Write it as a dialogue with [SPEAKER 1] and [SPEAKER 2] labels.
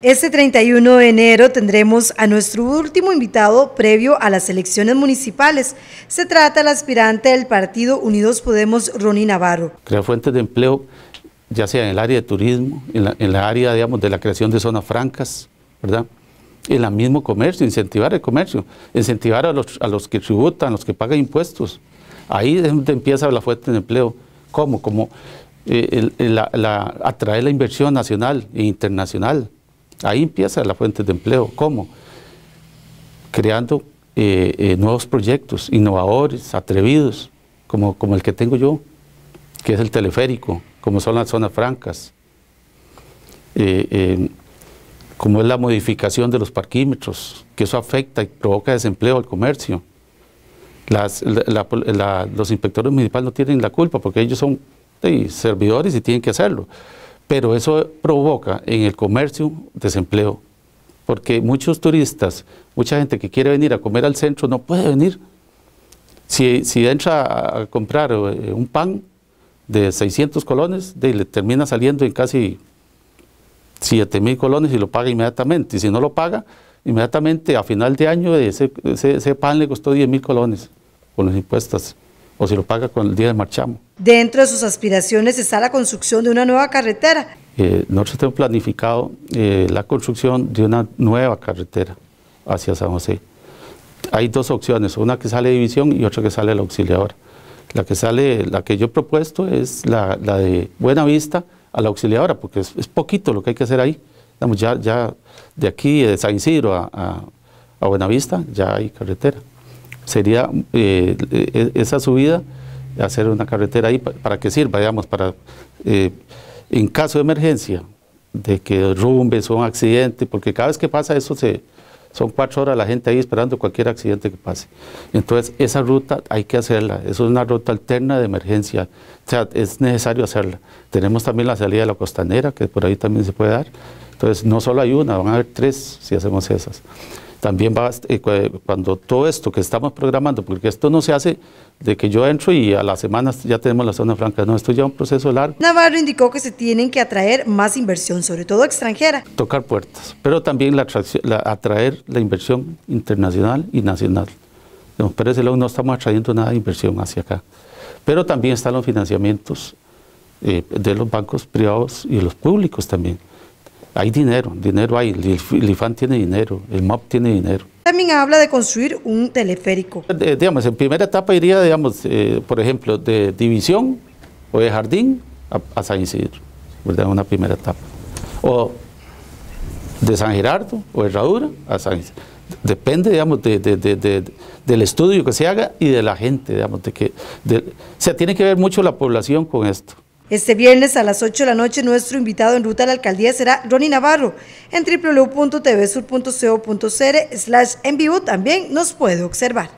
[SPEAKER 1] Este 31 de enero tendremos a nuestro último invitado previo a las elecciones municipales. Se trata el aspirante del partido Unidos Podemos, Ronnie Navarro. Crear
[SPEAKER 2] fuentes de empleo, ya sea en el área de turismo, en la, área digamos, de la creación de zonas francas, ¿verdad? En el mismo comercio, incentivar el comercio, incentivar a los, que tributan, a los que pagan impuestos. Ahí es donde empieza la fuente de empleo. ¿Cómo? Como eh, atraer la inversión nacional e internacional Ahí empieza la fuente de empleo. ¿Cómo? Creando eh, eh, nuevos proyectos, innovadores, atrevidos, como, como el que tengo yo, que es el teleférico, como son las zonas francas, eh, como es la modificación de los parquímetros, que eso afecta y provoca desempleo al comercio. los inspectores municipales no tienen la culpa porque ellos son servidores y tienen que hacerlo pero eso provoca en el comercio desempleo, porque muchos turistas, mucha gente que quiere venir a comer al centro no puede venir. Si, entra a comprar eh, un pan de 600 colones, le termina saliendo en casi 7 mil colones y lo paga inmediatamente. Y si no lo paga, inmediatamente a final de año ese, pan le costó 10 mil colones con las impuestos, o si lo paga con el día de marchamo.
[SPEAKER 1] Dentro de sus aspiraciones está la construcción de una nueva carretera.
[SPEAKER 2] Eh, nosotros tenemos planificado eh, la construcción de una nueva carretera hacia San José. Hay dos opciones, una que sale de División y otra que sale de la Auxiliadora. La que sale, la que yo he propuesto es la, de Buenavista a la Auxiliadora, porque es, poquito lo que hay que hacer ahí. ya, ya de aquí, de San Isidro a, Buenavista, ya hay carretera. Sería eh, esa subida hacer una carretera ahí para que sirva, digamos, para, eh, en caso de emergencia, de que rumbes o un accidente, porque cada vez que pasa eso se, son cuatro horas la gente ahí esperando cualquier accidente que pase. Entonces, esa ruta hay que hacerla. Eso es una ruta alterna de emergencia. O sea, es necesario hacerla. Tenemos también la salida de la costanera, que por ahí también se puede dar. Entonces, no solo hay una, van a haber tres si hacemos esas también va, eh, cuando todo esto que estamos programando, porque esto no se hace de que yo entro y a las semanas ya tenemos la zona franca, no, esto ya un proceso largo.
[SPEAKER 1] Navarro indicó que se tienen que atraer más inversión, sobre todo extranjera.
[SPEAKER 2] Tocar puertas, pero también la, atraer la inversión internacional y nacional. Nos parece no estamos atrayendo nada de inversión hacia acá, pero también están los financiamientos eh, de los bancos privados y los públicos también. Hay dinero, dinero hay. El IFAN tiene dinero, el MAP tiene dinero.
[SPEAKER 1] También habla de construir un teleférico.
[SPEAKER 2] digamos, en primera etapa iría, digamos, eh, por ejemplo, de División o de Jardín a, San Isidro, ¿verdad? Una primera etapa. O de San Gerardo o Herradura a San Isidro. Depende, digamos, del estudio que se haga y de la gente, digamos, de que... o sea, tiene que ver mucho la población con esto.
[SPEAKER 1] Este viernes a las 8 de la noche nuestro invitado en ruta a la alcaldía será Ronnie Navarro. En www.tvsur.co.cr slash en vivo también nos puede observar.